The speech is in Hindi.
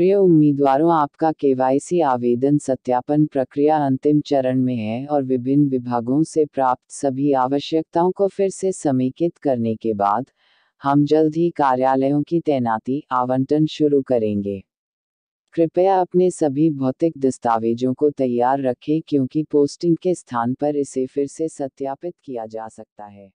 सक्रिय उम्मीदवारों आपका केवाईसी आवेदन सत्यापन प्रक्रिया अंतिम चरण में है और विभिन्न विभागों से प्राप्त सभी आवश्यकताओं को फिर से समेकित करने के बाद हम जल्द ही कार्यालयों की तैनाती आवंटन शुरू करेंगे कृपया अपने सभी भौतिक दस्तावेजों को तैयार रखें क्योंकि पोस्टिंग के स्थान पर इसे फिर से सत्यापित किया जा सकता है